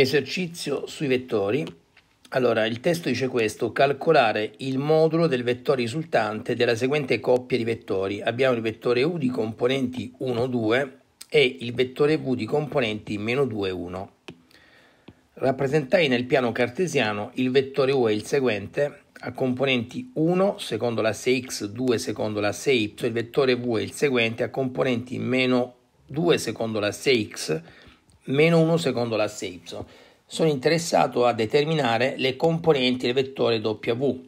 Esercizio sui vettori. Allora, il testo dice questo, calcolare il modulo del vettore risultante della seguente coppia di vettori. Abbiamo il vettore U di componenti 1, 2 e il vettore V di componenti meno 2, 1. Rappresentai nel piano cartesiano il vettore U è il seguente, a componenti 1 secondo l'asse X, 2 secondo l'asse Y, il vettore V è il seguente, a componenti meno 2 secondo l'asse X, meno 1 secondo la y. Sono interessato a determinare le componenti del vettore W.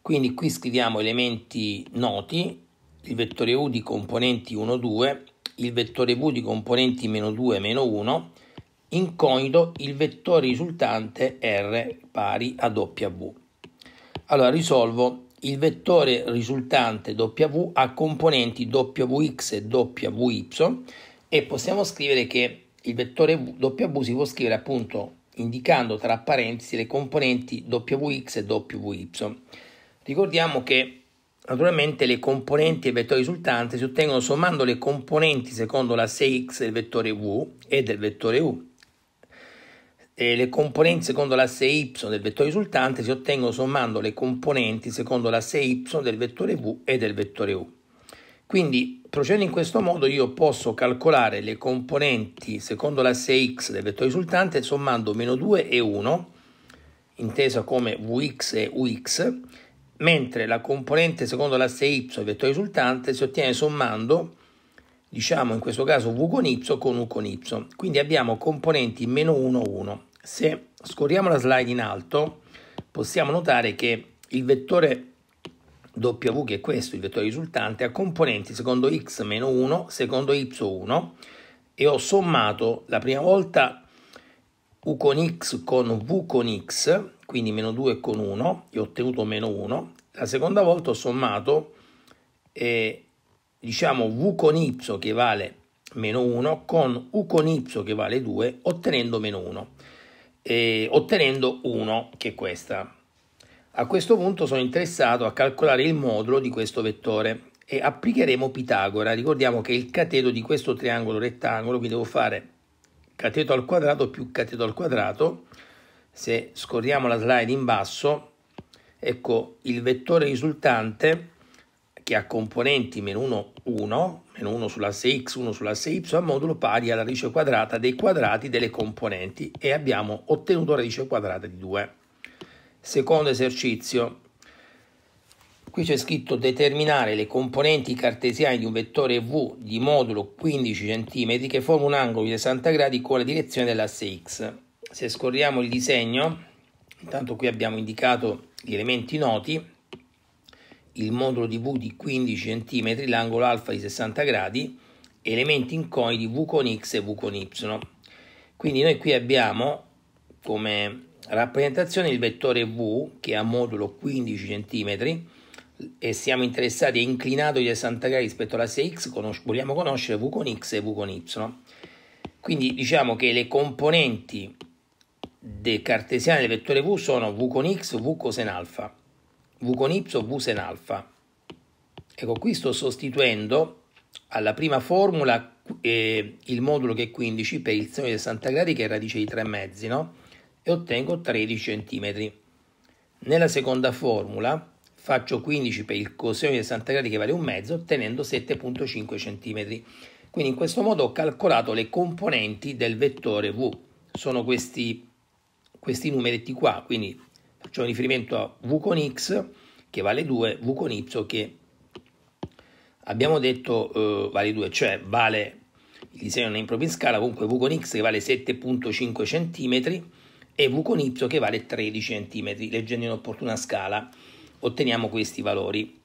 Quindi qui scriviamo elementi noti, il vettore U di componenti 1, 2, il vettore V di componenti meno 2, meno 1, incognito il vettore risultante R pari a W. Allora risolvo il vettore risultante W a componenti WX e WY e possiamo scrivere che il vettore W si può scrivere appunto indicando tra parentesi le componenti Wx e Wy. Ricordiamo che naturalmente le componenti e i vettori risultanti si ottengono sommando le componenti secondo la 6x del vettore V e del vettore U. E le componenti secondo l'asse y del vettore risultante si ottengono sommando le componenti secondo l'asse y del vettore v e del vettore u. Quindi procedendo in questo modo io posso calcolare le componenti secondo l'asse x del vettore risultante sommando meno 2 e 1, intesa come vx e ux, mentre la componente secondo l'asse y del vettore risultante si ottiene sommando diciamo in questo caso v con y con u con y. Quindi abbiamo componenti meno 1, 1. Se scorriamo la slide in alto possiamo notare che il vettore W che è questo, il vettore risultante, a componenti secondo x meno 1, secondo y 1 e ho sommato la prima volta u con x con v con x, quindi meno 2 con 1 e ho ottenuto meno 1, la seconda volta ho sommato eh, diciamo v con y che vale meno 1 con u con y che vale 2 ottenendo meno 1, eh, ottenendo 1 che è questa a questo punto sono interessato a calcolare il modulo di questo vettore e applicheremo Pitagora. Ricordiamo che il cateto di questo triangolo rettangolo, quindi devo fare cateto al quadrato più cateto al quadrato. Se scorriamo la slide in basso, ecco il vettore risultante che ha componenti meno 1, 1, meno 1 sull'asse x, 1 sull'asse y, modulo pari alla radice quadrata dei quadrati delle componenti e abbiamo ottenuto la radice quadrata di 2. Secondo esercizio, qui c'è scritto determinare le componenti cartesiane di un vettore V di modulo 15 cm che forma un angolo di 60 gradi con la direzione dell'asse X. Se scorriamo il disegno, intanto qui abbiamo indicato gli elementi noti, il modulo di V di 15 cm, l'angolo alfa di 60 gradi, elementi inconi di V con X e V con Y. Quindi noi qui abbiamo come rappresentazione il vettore V che ha modulo 15 cm e siamo interessati è inclinato di 60 gradi rispetto alla 6x, conos vogliamo conoscere V con x e V con y. Quindi diciamo che le componenti del cartesiano del vettore V sono V con x, V cosen alfa, V con y, V sen alfa. Ecco, qui sto sostituendo alla prima formula eh, il modulo che è 15 per il seno di 60 gradi che è radice di 3 mezzi, no? e ottengo 13 cm. Nella seconda formula faccio 15 per il coseno di 60 gradi che vale un mezzo, ottenendo 7.5 cm. Quindi in questo modo ho calcolato le componenti del vettore V. Sono questi, questi numeretti qua, quindi facciamo riferimento a V con X che vale 2, V con Y che abbiamo detto eh, vale 2, cioè vale il disegno non è in propria scala, comunque V con X che vale 7.5 cm e V con Y che vale 13 cm. Leggendo in opportuna scala otteniamo questi valori.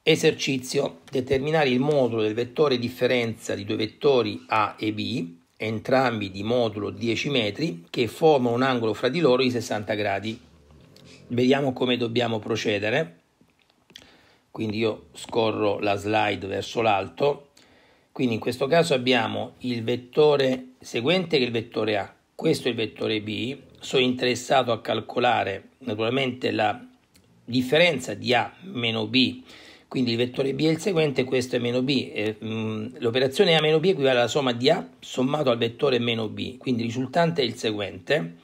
Esercizio. Determinare il modulo del vettore differenza di due vettori A e B, entrambi di modulo 10 metri, che formano un angolo fra di loro di 60 gradi. Vediamo come dobbiamo procedere. Quindi io scorro la slide verso l'alto. Quindi in questo caso abbiamo il vettore seguente che è il vettore A, questo è il vettore B, sono interessato a calcolare naturalmente la differenza di A meno B, quindi il vettore B è il seguente, questo è meno B, e, eh, mh, mm, l'operazione A meno B equivale alla somma di A sommato al vettore meno B, quindi il risultante è il seguente,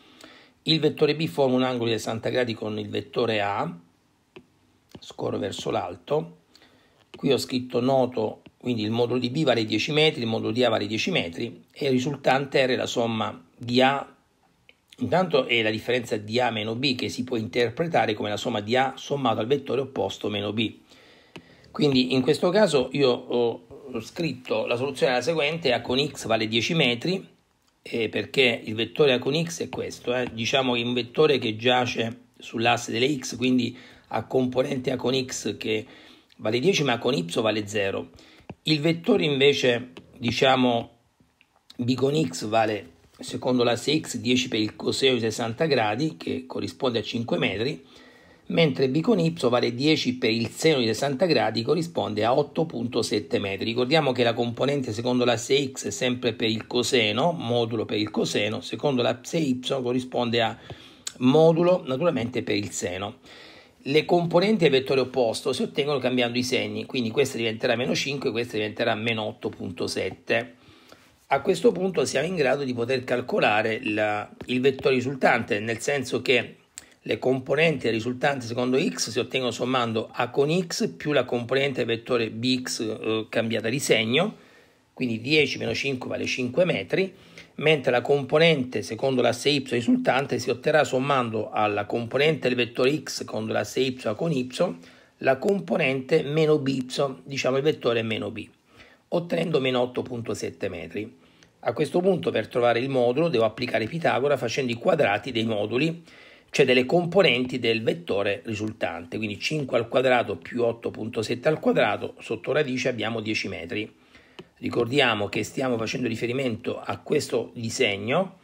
il vettore B forma un angolo di 60 gradi con il vettore A, scorro verso l'alto, qui ho scritto noto, quindi il modulo di B vale 10 metri, il modulo di A vale 10 metri e il risultante R è la somma di A Intanto è la differenza di A meno B che si può interpretare come la somma di A sommato al vettore opposto meno B. Quindi in questo caso io ho scritto la soluzione è la seguente, A con X vale 10 metri, eh, perché il vettore A con X è questo, eh, diciamo che è un vettore che giace sull'asse delle X, quindi ha componente A con X che vale 10 ma con Y vale 0. Il vettore invece, diciamo, B con X vale secondo l'asse X 10 per il coseno di 60 gradi, che corrisponde a 5 metri, mentre B con Y vale 10 per il seno di 60 gradi, corrisponde a 8.7 metri. Ricordiamo che la componente secondo l'asse X è sempre per il coseno, modulo per il coseno, secondo l'asse Y corrisponde a modulo naturalmente per il seno. Le componenti del vettore opposto si ottengono cambiando i segni, quindi questa diventerà meno 5, questa diventerà meno 8.7 a questo punto siamo in grado di poter calcolare la, il vettore risultante, nel senso che le componenti risultanti secondo x si ottengono sommando a con x più la componente vettore bx eh, cambiata di segno, quindi 10 meno 5 vale 5 metri, mentre la componente secondo l'asse y risultante si otterrà sommando alla componente del vettore x secondo l'asse y con y la componente meno b, diciamo il vettore meno b ottenendo meno 8.7 metri. A questo punto per trovare il modulo devo applicare Pitagora facendo i quadrati dei moduli, cioè delle componenti del vettore risultante, quindi 5 al quadrato più 8.7 al quadrato, sotto radice abbiamo 10 metri. Ricordiamo che stiamo facendo riferimento a questo disegno,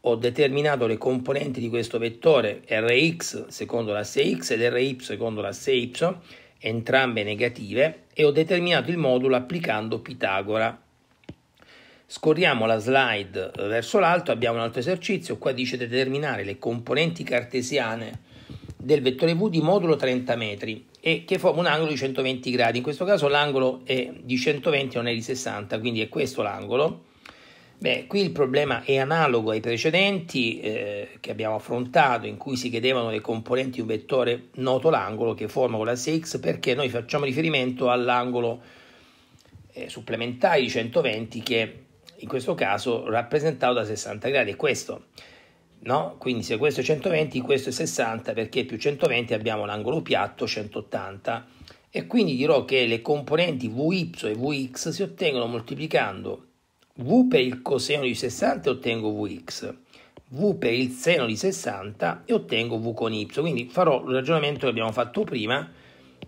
ho determinato le componenti di questo vettore Rx secondo l'asse x ed Ry secondo l'asse y entrambe negative, e ho determinato il modulo applicando Pitagora. Scorriamo la slide verso l'alto, abbiamo un altro esercizio, qua dice determinare le componenti cartesiane del vettore V di modulo 30 metri e che forma un angolo di 120 gradi. In questo caso l'angolo è di 120, non è di 60, quindi è questo l'angolo. Beh, qui il problema è analogo ai precedenti eh, che abbiamo affrontato, in cui si chiedevano le componenti di un vettore noto l'angolo che forma con la x, perché noi facciamo riferimento all'angolo eh, supplementare di 120 che in questo caso rappresentato da 60 gradi, è questo. No? Quindi se questo è 120, questo è 60, perché più 120 abbiamo l'angolo piatto 180 e quindi dirò che le componenti Vy e Vx si ottengono moltiplicando V per il coseno di 60 e ottengo Vx, V per il seno di 60 e ottengo V con Y. Quindi farò il ragionamento che abbiamo fatto prima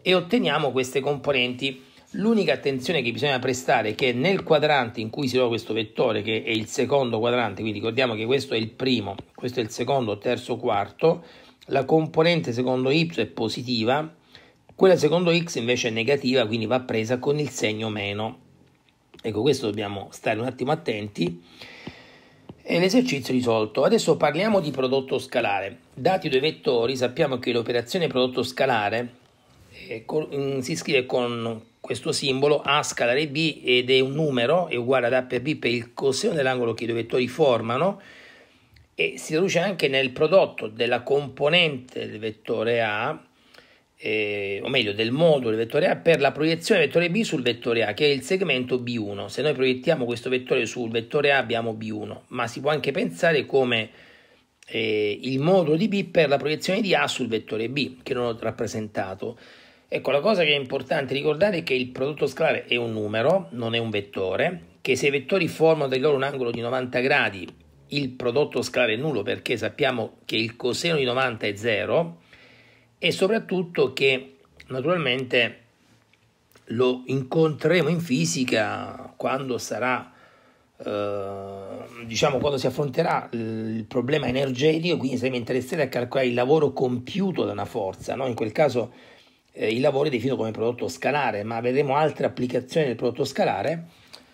e otteniamo queste componenti. L'unica attenzione che bisogna prestare è che nel quadrante in cui si trova questo vettore, che è il secondo quadrante, quindi ricordiamo che questo è il primo, questo è il secondo, terzo, quarto, la componente secondo y è positiva, quella secondo x invece è negativa, quindi va presa con il segno meno. Ecco, questo dobbiamo stare un attimo attenti. E l'esercizio risolto. Adesso parliamo di prodotto scalare. Dati due vettori, sappiamo che l'operazione prodotto scalare eh, mm, si scrive con questo simbolo A scalare B ed è un numero, è uguale ad A per B per il coseno dell'angolo che i due vettori formano e si traduce anche nel prodotto della componente del vettore A eh, o meglio del modulo del vettore A per la proiezione del vettore B sul vettore A che è il segmento B1 se noi proiettiamo questo vettore sul vettore A abbiamo B1 ma si può anche pensare come eh, il modulo di B per la proiezione di A sul vettore B che non ho rappresentato ecco la cosa che è importante ricordare è che il prodotto scalare è un numero non è un vettore che se i vettori formano tra loro un angolo di 90 gradi il prodotto scalare è nullo perché sappiamo che il coseno di 90 è 0 e soprattutto che naturalmente lo incontreremo in fisica quando sarà eh, diciamo quando si affronterà il problema energetico quindi saremo interessati a calcolare il lavoro compiuto da una forza no? in quel caso eh, il lavoro è definito come prodotto scalare ma vedremo altre applicazioni del prodotto scalare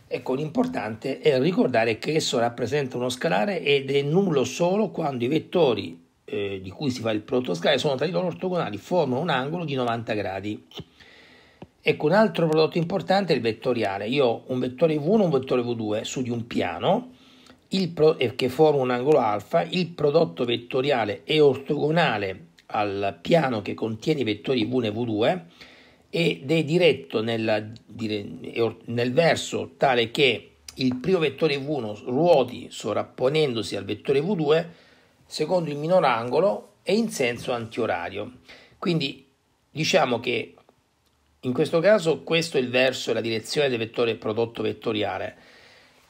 ecco l'importante è ricordare che esso rappresenta uno scalare ed è nullo solo quando i vettori eh, di cui si fa il prodotto scale sono tra di loro ortogonali, formano un angolo di 90 gradi. Ecco, un altro prodotto importante è il vettoriale. Io ho un vettore V1 e un vettore V2 su di un piano pro- eh, che forma un angolo alfa, il prodotto vettoriale è ortogonale al piano che contiene i vettori V1 e V2 ed è diretto nella, dire, nel verso tale che il primo vettore V1 ruoti sovrapponendosi al vettore V2 secondo il minor angolo e in senso antiorario. Quindi diciamo che in questo caso questo è il verso e la direzione del vettore prodotto vettoriale.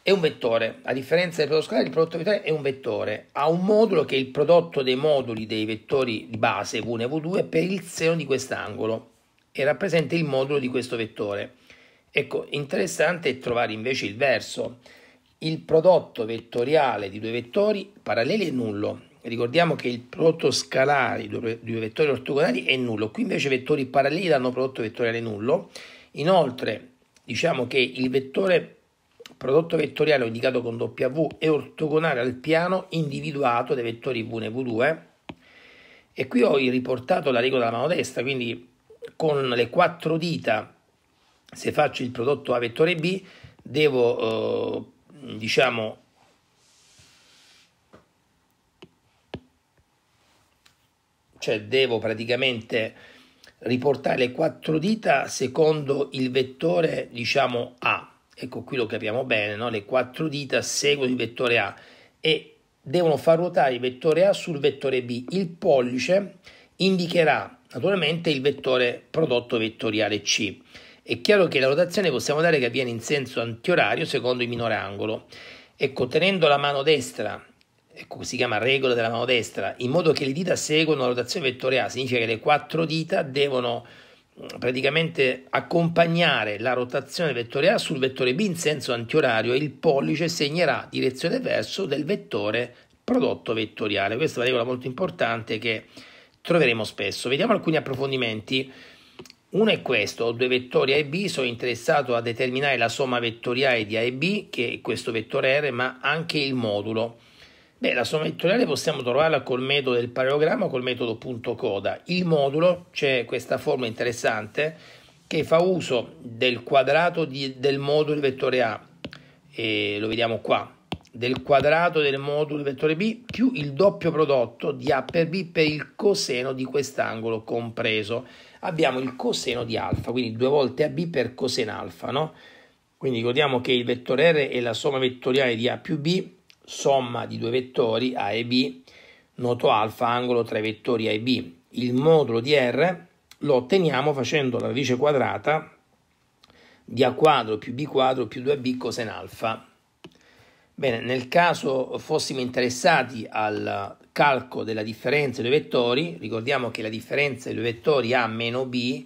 È un vettore, a differenza del prodotto scalare, il prodotto vettoriale è un vettore, ha un modulo che è il prodotto dei moduli dei vettori di base V1 e V2 per il seno di quest'angolo e rappresenta il modulo di questo vettore. Ecco, interessante è trovare invece il verso il prodotto vettoriale di due vettori paralleli è nullo. Ricordiamo che il prodotto scalare di due vettori ortogonali è nullo, qui invece i vettori paralleli danno prodotto vettoriale nullo. Inoltre, diciamo che il vettore prodotto vettoriale indicato con W è ortogonale al piano individuato dai vettori V1 e V2 e qui ho riportato la regola della mano destra, quindi con le quattro dita se faccio il prodotto A vettore B devo eh, diciamo cioè devo praticamente riportare le quattro dita secondo il vettore diciamo A ecco qui lo capiamo bene no? le quattro dita seguono il vettore A e devono far ruotare il vettore A sul vettore B il pollice indicherà naturalmente il vettore prodotto vettoriale C è chiaro che la rotazione possiamo dare che avviene in senso antiorario secondo il minore angolo. Ecco, tenendo la mano destra, ecco, si chiama regola della mano destra, in modo che le dita seguano la rotazione vettoriale, significa che le quattro dita devono mm, praticamente accompagnare la rotazione vettore A sul vettore B in senso antiorario e il pollice segnerà direzione verso del vettore prodotto vettoriale. Questa è una regola molto importante che troveremo spesso. Vediamo alcuni approfondimenti. Uno è questo, ho due vettori A e B, sono interessato a determinare la somma vettoriale di A e B, che è questo vettore R, ma anche il modulo. Beh, la somma vettoriale possiamo trovarla col metodo del parallelogramma, col metodo punto coda. Il modulo, c'è questa forma interessante, che fa uso del quadrato di, del modulo vettore A, e lo vediamo qua, del quadrato del modulo vettore B, più il doppio prodotto di A per B per il coseno di quest'angolo compreso abbiamo il coseno di alfa, quindi due volte AB per coseno alfa, no? Quindi ricordiamo che il vettore R è la somma vettoriale di A più B, somma di due vettori A e B, noto alfa, angolo tra i vettori A e B. Il modulo di R lo otteniamo facendo la radice quadrata di A quadro più B quadro più 2 b coseno alfa. Bene, nel caso fossimo interessati al calco della differenza dei due vettori, ricordiamo che la differenza dei due vettori A meno B,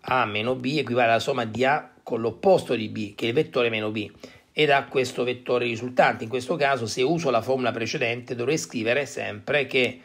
A meno B equivale alla somma di A con l'opposto di B, che è il vettore meno B, ed ha questo vettore risultante. In questo caso, se uso la formula precedente, dovrei scrivere sempre che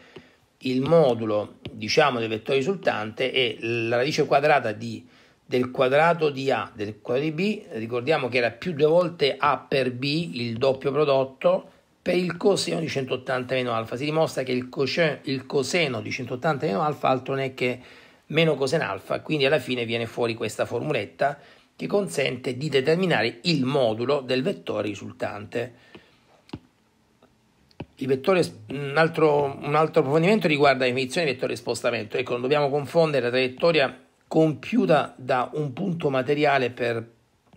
il modulo, diciamo, del vettore risultante è la radice quadrata di, del quadrato di A del quadrato di B, ricordiamo che era più due volte A per B, il doppio prodotto, per il coseno di 180 meno alfa si dimostra che il, coseno, il coseno di 180 meno alfa altro non è che meno coseno alfa, quindi alla fine viene fuori questa formuletta che consente di determinare il modulo del vettore risultante. Vettore, un, altro, un, altro, approfondimento riguarda la definizione di vettore spostamento. Ecco, non dobbiamo confondere la traiettoria compiuta da un punto materiale per,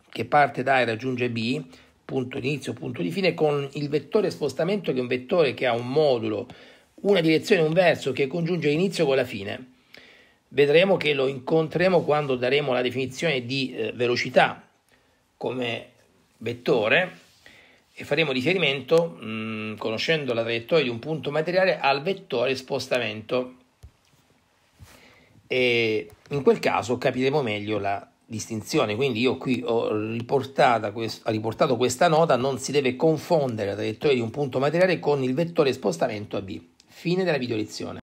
che parte da A e raggiunge B punto inizio, punto di fine, con il vettore spostamento che è un vettore che ha un modulo, una direzione, un verso che congiunge inizio con la fine. Vedremo che lo incontreremo quando daremo la definizione di eh, velocità come vettore e faremo riferimento, mh, mm, conoscendo la traiettoria di un punto materiale, al vettore spostamento. E in quel caso capiremo meglio la distinzione. Quindi io qui ho, quest- ho riportato questa nota, non si deve confondere la traiettoria di un punto materiale con il vettore spostamento a b. Fine della video lezione.